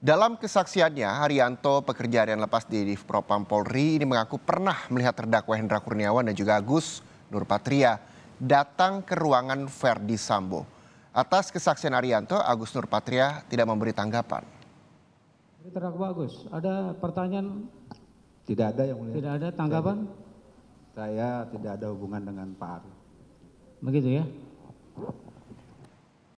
Dalam kesaksiannya, Haryanto, pekerja harian lepas di Div Propam Polri, ini mengaku pernah melihat terdakwa Hendra Kurniawan dan juga Agus Nurpatria datang ke ruangan Verdi Sambo. Atas kesaksian Arianto, Agus Nurpatria tidak memberi tanggapan. Terdakwa Agus, ada pertanyaan? Tidak ada yang mulia. Tidak ada tanggapan? Saya, saya tidak ada hubungan dengan Pak Ari. Begitu ya?